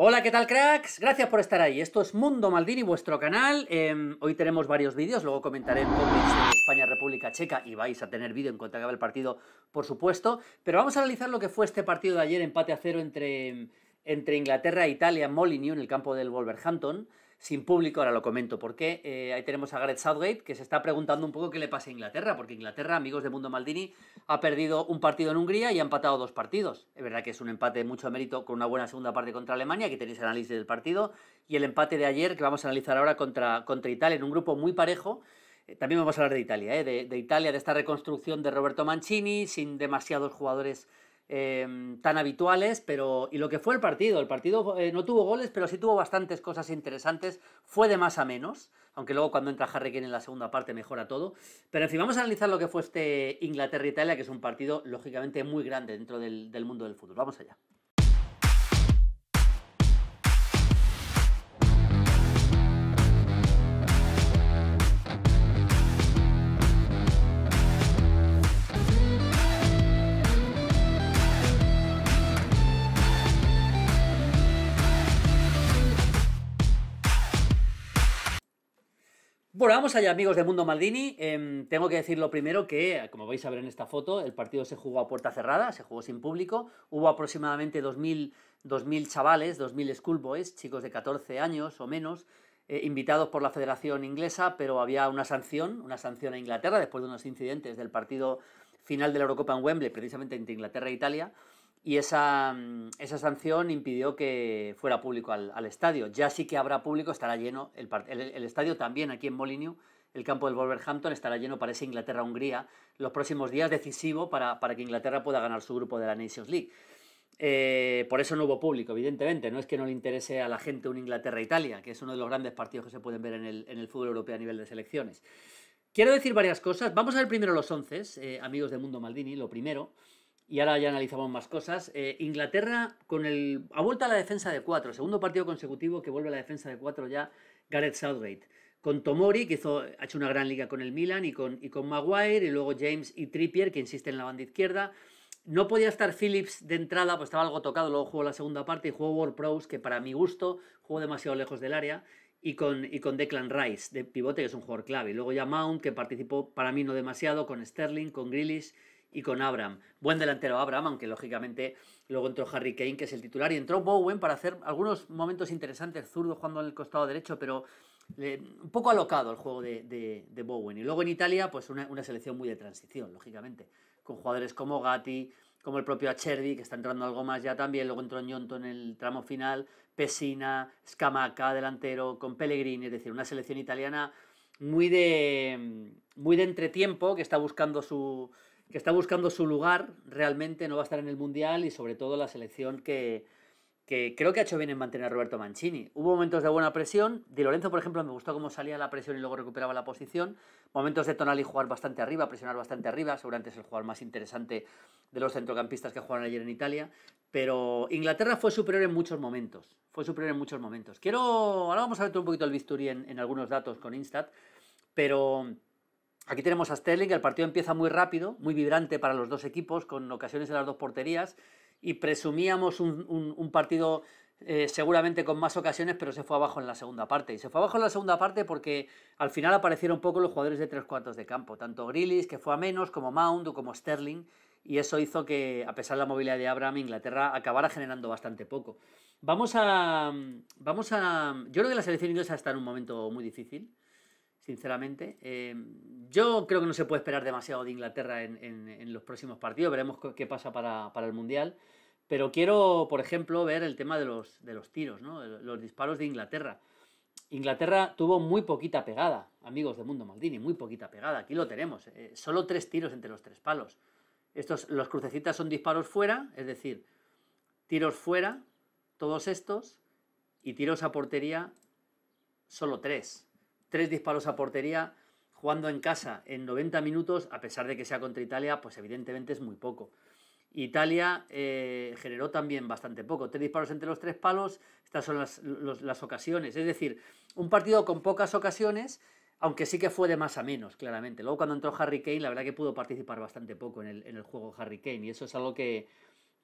Hola, ¿qué tal cracks? Gracias por estar ahí. Esto es Mundo Maldini, vuestro canal. Em, hoy tenemos varios vídeos, luego comentaré el de España-República Checa y vais a tener vídeo en cuanto acabe el partido, por supuesto. Pero vamos a analizar lo que fue este partido de ayer, empate a cero entre, entre Inglaterra e Italia, Molyneux en el campo del Wolverhampton sin público, ahora lo comento porque eh, ahí tenemos a Gareth Southgate que se está preguntando un poco qué le pasa a Inglaterra, porque Inglaterra, amigos de Mundo Maldini, ha perdido un partido en Hungría y ha empatado dos partidos. Es verdad que es un empate de mucho mérito con una buena segunda parte contra Alemania, que tenéis análisis del partido, y el empate de ayer que vamos a analizar ahora contra, contra Italia en un grupo muy parejo. Eh, también vamos a hablar de Italia, eh, de, de Italia, de esta reconstrucción de Roberto Mancini, sin demasiados jugadores Em, tan habituales, pero. Y lo que fue el partido. El partido eh, no tuvo goles, pero sí tuvo bastantes cosas interesantes. Fue de más a menos, aunque luego cuando entra Harry Kane en la segunda parte mejora todo. Pero en fin, vamos a analizar lo que fue este Inglaterra-Italia, que es un partido lógicamente muy grande dentro del mundo del fútbol. Vamos allá. Bueno, vamos allá, amigos de Mundo Maldini. Em, tengo que decir lo primero que, como vais a ver en esta foto, el partido se jugó a puerta cerrada, se jugó sin público. Hubo aproximadamente 2.000, 2000 chavales, 2.000 schoolboys, chicos de 14 años o menos, eh, invitados por la Federación Inglesa, pero había una sanción, una sanción a Inglaterra después de unos incidentes del partido final de la Eurocopa en Wembley, precisamente entre Inglaterra e Italia y mm, esa, sanción impidió que fuera público al, estadio. Ya sí que habrá público, estará lleno el, estadio también aquí en Molineux, el campo del Wolverhampton estará lleno para ese Inglaterra-Hungría los próximos días, decisivo para, para, que Inglaterra pueda ganar su grupo de la Nations League. Eh, por eso no hubo público, evidentemente. No es que no le interese a la gente un Inglaterra-Italia, que es uno de los grandes partidos que se pueden ver en el, fútbol europeo a nivel de selecciones. Quiero decir varias cosas. Vamos a ver primero los once, eh, amigos de Mundo Maldini, lo primero. Y ahora ya analizamos más cosas. Eh, Inglaterra con el, ha vuelto a la defensa de cuatro, segundo partido consecutivo que vuelve a la defensa de cuatro ya Gareth Southgate. Con Tomori, que hizo, ha hecho una gran liga con el Milan, y con, y con Maguire, y luego James y Trippier, que insiste en la banda izquierda. No podía estar Phillips de entrada, pues estaba algo tocado, luego jugó la segunda parte y jugó World Pros, que para mi gusto jugó demasiado lejos del área, y con, y con Declan Rice, de pivote, que es un jugador clave. Y luego ya Mount, que participó para mí no demasiado, con Sterling, con Grealish y con Abraham. Buen delantero Abraham, aunque lógicamente luego entró Harry Kane, que es el titular, y entró Bowen para hacer algunos momentos interesantes, zurdo jugando en el costado derecho, pero eh, un poco alocado el juego de, Bowen. Y luego en Italia, pues una, selección muy de transición, lógicamente, con jugadores como Gatti, como el propio Acerbi, que está entrando algo más ya también, luego entró Ñonto en el tramo final, Pesina, Scamaca, delantero, con Pellegrini, es decir, una selección italiana muy de, muy de entretiempo, que está buscando su, que está buscando su lugar realmente, no va a estar en el Mundial y sobre todo la selección que, creo que ha hecho bien en mantener a Roberto Mancini. Hubo momentos de buena presión. Di Lorenzo, por ejemplo, me gustó cómo salía la presión y luego recuperaba la posición. Momentos de Tonali jugar bastante arriba, presionar bastante arriba. Seguramente es el jugador más interesante de los centrocampistas que jugaron ayer en Italia. Pero Inglaterra fue superior en muchos momentos. Fue superior en muchos momentos. Quiero. Ahora vamos a ver un poquito el bisturí en, en algunos datos con Instat. Pero Aquí tenemos a Sterling, el partido empieza muy rápido, muy vibrante para los dos equipos, con ocasiones en las dos porterías, y presumíamos un, partido eh, seguramente con más ocasiones, pero se fue abajo en la segunda parte. Y se fue abajo en la segunda parte porque al final aparecieron poco los jugadores de tres cuartos de campo, tanto Grillis, que fue a menos, como Mount o como Sterling, y eso hizo que, a pesar de la movilidad de Abraham, Inglaterra acabara generando bastante poco. Vamos a. Vamos a. Yo creo que la selección inglesa está en un momento muy difícil sinceramente. Eh, yo creo que no se puede esperar demasiado de Inglaterra en, los próximos partidos, veremos qué pasa para, el Mundial. Pero quiero, por ejemplo, ver el tema de los, tiros, los disparos de Inglaterra. Inglaterra tuvo muy poquita pegada, amigos de Mundo Maldini, muy poquita pegada. Aquí lo tenemos, eh, solo tres tiros entre los tres palos. Estos, los crucecitas son disparos fuera, es decir, tiros fuera, todos estos, y tiros a portería, solo tres tres disparos a portería jugando en casa en 90 minutos, a pesar de que sea contra Italia, pues evidentemente es muy poco. Italia eh, generó también bastante poco. Tres disparos entre los tres palos, estas son las, ocasiones. Es decir, un partido con pocas ocasiones, aunque sí que fue de más a menos, claramente. Luego cuando entró Harry Kane, la verdad que pudo participar bastante poco en el, en el juego Harry Kane, y eso es algo que,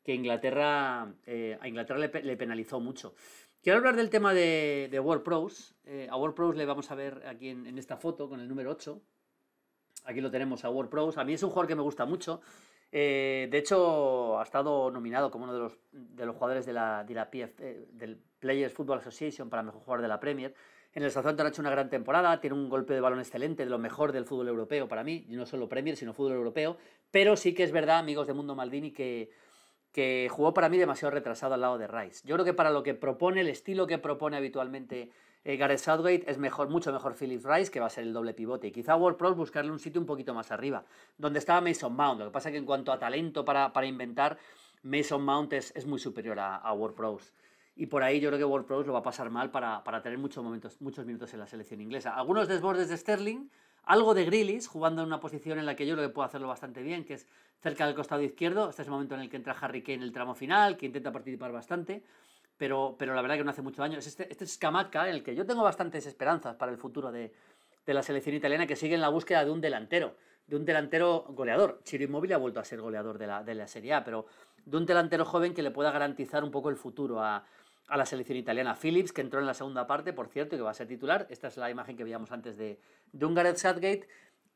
que Inglaterra, eh, a Inglaterra le, penalizó mucho. Quiero hablar del tema de, World Pros. Eh, a a Pros le vamos a ver aquí en, esta foto con el número 8. Aquí lo tenemos a Pros. A mí es un jugador que me gusta mucho. Eh, de hecho, ha estado nominado como uno de los, de los jugadores de la, de del Players Football Association para mejor jugador de la Premier. En el Southampton ha hecho una gran temporada, tiene un golpe de balón excelente, de lo mejor del fútbol europeo para mí, y no solo Premier, sino fútbol europeo. Pero sí que es verdad, amigos de Mundo Maldini, que que jugó para mí demasiado retrasado al lado de Rice. Yo creo que para lo que propone, el estilo que propone habitualmente eh, Gareth Southgate, es mejor, mucho mejor Philip Rice, que va a ser el doble pivote. Y quizá World Pros buscarle un sitio un poquito más arriba, donde estaba Mason Mount. Lo que pasa es que en cuanto a talento para, para inventar, Mason Mount es, muy superior a, a World Y por ahí yo creo que World Pros lo va a pasar mal para, para tener muchos, momentos, muchos minutos en la selección inglesa. Algunos desbordes de Sterling, algo de Grillis, jugando en una posición en la que yo creo que puedo hacerlo bastante bien, que es cerca del costado izquierdo. Este es el momento en el que entra Harry Kane en el tramo final, que intenta participar bastante, pero, pero la verdad que no hace mucho daño. Este, este, es Scamacca, en el que yo tengo bastantes esperanzas para el futuro de, la selección italiana, que sigue en la búsqueda de un delantero de un delantero goleador. Chiro Inmóvil ha vuelto a ser goleador la, de la Serie A, pero de un delantero joven que le pueda garantizar un poco el futuro a, a la selección italiana. Phillips, que entró en la segunda parte, por cierto, y que va a ser titular. Esta es la imagen que veíamos antes de Gareth Sadgate,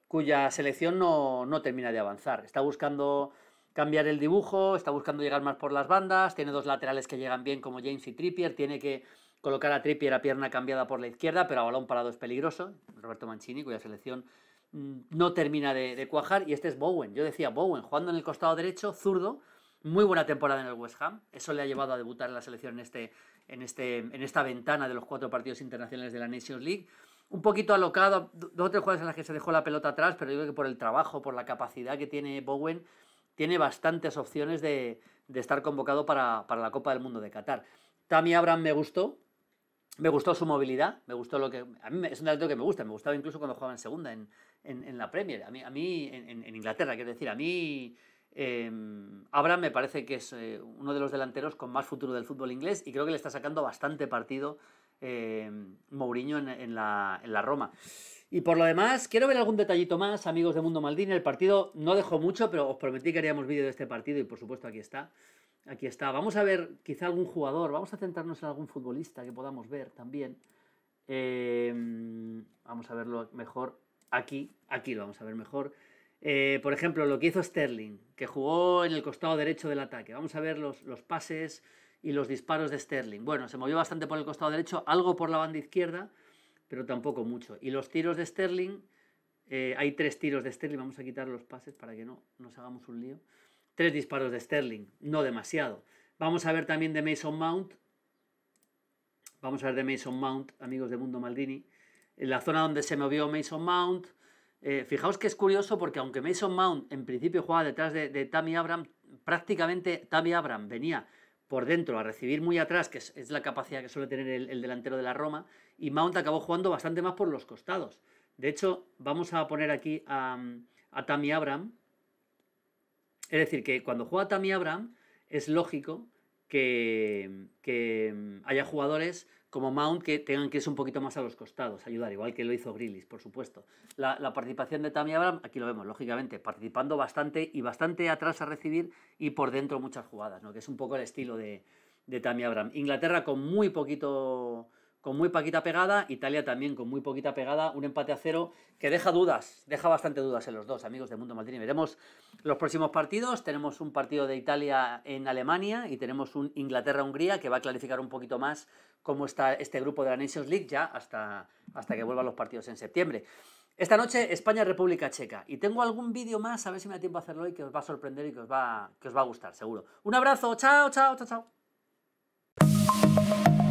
cuya selección no, no termina de avanzar. Está buscando cambiar el dibujo, está buscando llegar más por las bandas, tiene dos laterales que llegan bien como James y Trippier, tiene que colocar a Trippier a pierna cambiada por la izquierda, pero a balón parado es peligroso. Roberto Mancini, cuya selección mm, no termina de, de cuajar, y este es Bowen. Yo decía Bowen jugando en el costado derecho, zurdo, muy buena temporada en el West Ham. Eso le ha llevado a debutar en la selección en, este, en, este, en esta ventana de los cuatro partidos internacionales de la Nations League. Un poquito alocado, dos o tres jugadas en las que se dejó la pelota atrás, pero yo creo que por el trabajo, por la capacidad que tiene Bowen, tiene bastantes opciones de, estar convocado para, para, la Copa del Mundo de Qatar. Tammy Abraham me gustó, me gustó su movilidad, me gustó lo que. A mí es un delantero que me gusta, me gustaba incluso cuando jugaba en segunda, en, la Premier, a mí, a mí en Inglaterra, quiero decir, a mí eh, em, Abraham me parece que es eh, uno de los delanteros con más futuro del fútbol inglés y creo que le está sacando bastante partido em, Mourinho en, la, Roma. Y por lo demás, quiero ver algún detallito más, amigos de Mundo Maldini. El partido no dejó mucho, pero os prometí que haríamos vídeo de este partido y por supuesto aquí está. Aquí está. Vamos a ver quizá algún jugador, vamos a centrarnos en algún futbolista que podamos ver también. Em, vamos a verlo mejor aquí, aquí lo vamos a ver mejor. Eh, por ejemplo, lo que hizo Sterling, que jugó en el costado derecho del ataque. Vamos a ver los, pases y los disparos de Sterling. Bueno, se movió bastante por el costado derecho, algo por la banda izquierda, pero tampoco mucho. Y los tiros de Sterling, eh, hay tres tiros de Sterling, vamos a quitar los pases para que no nos hagamos un lío. Tres disparos de Sterling, no demasiado. Vamos a ver también de Mason Mount. Vamos a ver de Mason Mount, amigos de Mundo Maldini. En la zona donde se movió Mason Mount, eh, fijaos que es curioso porque aunque Mason Mount en principio jugaba detrás de, Tammy Abram, prácticamente Tammy Abram venía por dentro a recibir muy atrás, que es, la capacidad que suele tener el, delantero de la Roma, y Mount acabó jugando bastante más por los costados. De hecho, vamos a poner aquí a, a Tammy Abram. Es decir, que cuando juega Tammy Abram, es lógico que, mm, haya jugadores como Mount que tengan que irse un poquito más a los costados, ayudar, igual que lo hizo Grillis, por supuesto. La, la, participación de Tammy Abraham, aquí lo vemos, lógicamente, participando bastante y bastante atrás a recibir y por dentro muchas jugadas, ¿no? que es un poco el estilo de, de Tammy Abraham. Inglaterra con muy poquito con muy paquita pegada, Italia también con muy poquita pegada, un empate a cero que deja dudas, deja bastante dudas en los dos, amigos de Mundo Maldini. Veremos los próximos partidos, tenemos un partido de Italia en Alemania y tenemos un Inglaterra-Hungría que va a clarificar un poquito más cómo está este grupo de la Nations League ya hasta, hasta que vuelvan los partidos en septiembre. Esta noche España-República Checa y tengo algún vídeo más, a ver si me da tiempo a hacerlo hoy, que os va a sorprender y que os va, que os va a gustar, seguro. Un abrazo, chao, chao, chao, chao.